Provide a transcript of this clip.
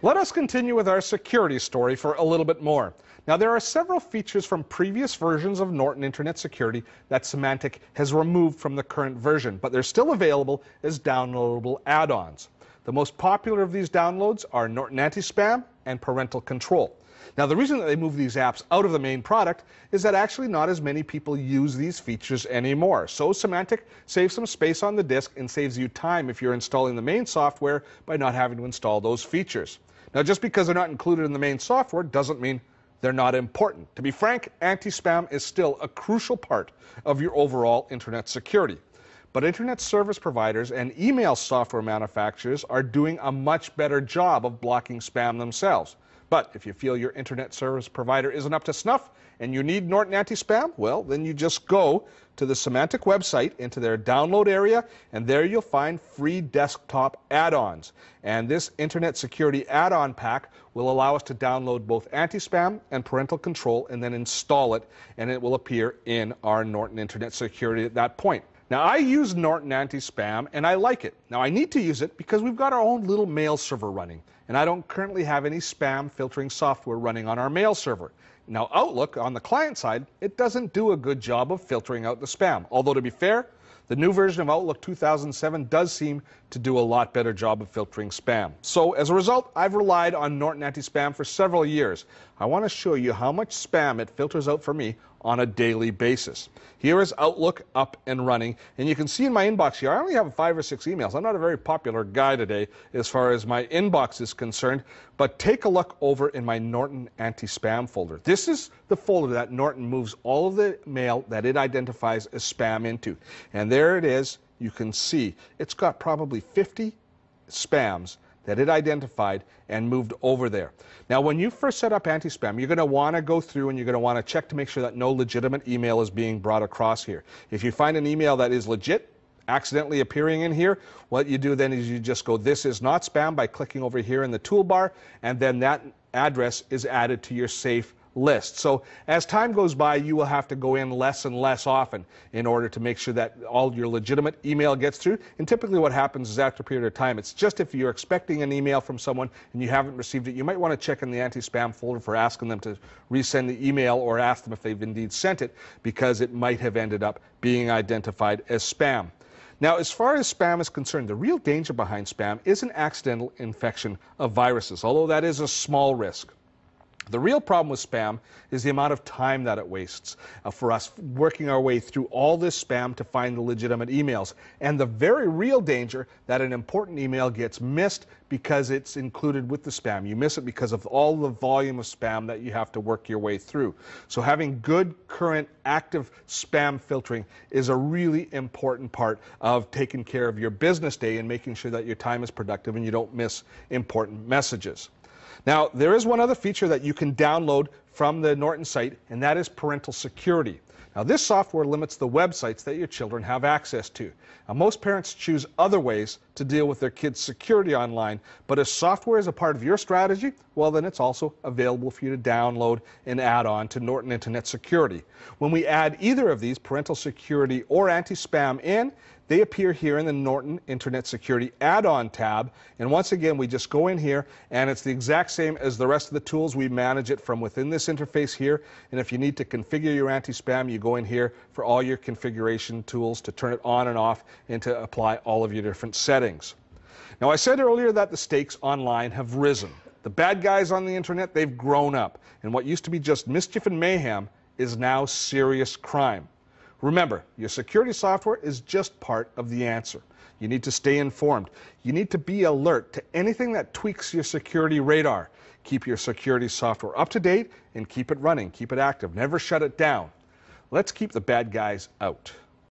Let us continue with our security story for a little bit more. Now, there are several features from previous versions of Norton Internet Security that Symantec has removed from the current version, but they're still available as downloadable add ons. The most popular of these downloads are Norton Anti Spam, and parental control. Now, the reason that they moved these apps out of the main product is that actually not as many people use these features anymore. So, Semantic saves some space on the disk and saves you time if you're installing the main software by not having to install those features. Now, just because they're not included in the main software doesn't mean they're not important. To be frank, anti spam is still a crucial part of your overall internet security. But internet service providers and email software manufacturers are doing a much better job of blocking spam themselves. But if you feel your internet service provider isn't up to snuff and you need Norton Anti-Spam, well, then you just go to the Semantic website into their download area, and there you'll find free desktop add-ons. And this Internet Security add-on pack will allow us to download both anti-spam and parental control and then install it, and it will appear in our Norton Internet Security at that point. Now, I use Norton anti-spam, and I like it. Now, I need to use it because we've got our own little mail server running, and I don't currently have any spam filtering software running on our mail server. Now, Outlook, on the client side, it doesn't do a good job of filtering out the spam. Although, to be fair, the new version of Outlook 2007 does seem to do a lot better job of filtering spam. So, as a result, I've relied on Norton anti-spam for several years. I want to show you how much spam it filters out for me on a daily basis. Here is Outlook up and running. And you can see in my inbox here, I only have five or six emails. I'm not a very popular guy today as far as my inbox is concerned. But take a look over in my Norton anti spam folder. This is the folder that Norton moves all of the mail that it identifies as spam into. And there it is. You can see it's got probably 50 spams that it identified and moved over there. Now, when you first set up anti-spam, you're going to want to go through and you're going to want to check to make sure that no legitimate email is being brought across here. If you find an email that is legit, accidentally appearing in here, what you do then is you just go, this is not spam by clicking over here in the toolbar, and then that address is added to your safe list. So as time goes by, you will have to go in less and less often in order to make sure that all your legitimate email gets through. And typically what happens is after a period of time, it's just if you're expecting an email from someone and you haven't received it, you might want to check in the anti-spam folder for asking them to resend the email or ask them if they've indeed sent it because it might have ended up being identified as spam. Now, as far as spam is concerned, the real danger behind spam is an accidental infection of viruses, although that is a small risk. The real problem with spam is the amount of time that it wastes uh, for us working our way through all this spam to find the legitimate emails. And the very real danger that an important email gets missed because it's included with the spam. You miss it because of all the volume of spam that you have to work your way through. So having good, current, active spam filtering is a really important part of taking care of your business day and making sure that your time is productive and you don't miss important messages. Now, there is one other feature that you can download from the Norton site, and that is parental security. Now, this software limits the websites that your children have access to. Now, most parents choose other ways to deal with their kids' security online, but if software is a part of your strategy, well, then it's also available for you to download and add on to Norton Internet Security. When we add either of these, parental security or anti spam, in, they appear here in the Norton Internet Security add-on tab. And once again, we just go in here, and it's the exact same as the rest of the tools. We manage it from within this interface here. And if you need to configure your anti-spam, you go in here for all your configuration tools to turn it on and off and to apply all of your different settings. Now, I said earlier that the stakes online have risen. The bad guys on the internet, they've grown up. And what used to be just mischief and mayhem is now serious crime. Remember, your security software is just part of the answer. You need to stay informed. You need to be alert to anything that tweaks your security radar. Keep your security software up to date and keep it running, keep it active. Never shut it down. Let's keep the bad guys out.